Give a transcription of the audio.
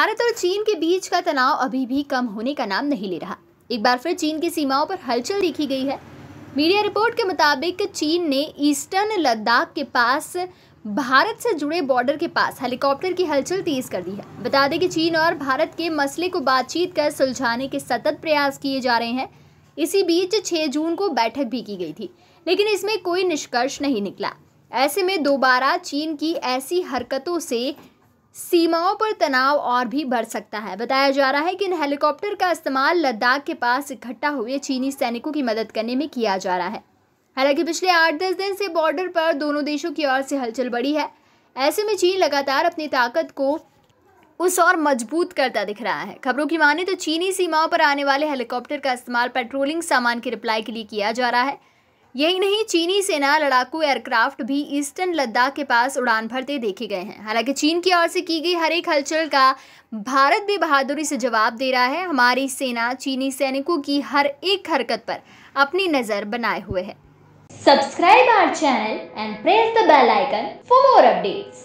भारत और चीन के बीच का तनाव अभी भी कम होने का नाम नहीं ले रहा एक बार फिर चीन की सीमाओं पर हलचल देखी गई है मीडिया रिपोर्ट के मुताबिक चीन ने ईस्टर्न लद्दाख के पास भारत से जुड़े बॉर्डर के पास हेलीकॉप्टर की हलचल तेज कर दी है बता दें कि चीन और भारत के मसले को बातचीत कर सुलझाने के सतत प्रयास किए जा रहे हैं इसी बीच 6 जून को बैठक भी की गई थी लेकिन इसमें कोई निष्कर्ष नहीं निकला ऐसे में दोबारा चीन की ऐसी हरकतों से सीमाओं पर तनाव और भी बढ़ सकता है बताया जा रहा है कि इन हेलीकॉप्टर का इस्तेमाल लद्दाख के पास इकट्ठा हुए चीनी सैनिकों की मदद करने में किया जा रहा है हालांकि पिछले आठ दस दिन से बॉर्डर पर दोनों देशों की ओर से हलचल बढ़ी है ऐसे में चीन लगातार अपनी ताकत को उस और मजबूत करता दिख रहा है खबरों की माने तो चीनी सीमाओं पर आने वाले हेलीकॉप्टर का इस्तेमाल पेट्रोलिंग सामान की रिप्लाई के लिए किया जा रहा है यही नहीं चीनी सेना लड़ाकू एयरक्राफ्ट भी ईस्टर्न लद्दाख के पास उड़ान भरते देखे गए हैं हालांकि चीन की ओर से की गई हर एक हलचल का भारत भी बहादुरी से जवाब दे रहा है हमारी सेना चीनी सैनिकों की हर एक हरकत पर अपनी नजर बनाए हुए है subscribe our channel and press the bell icon for more updates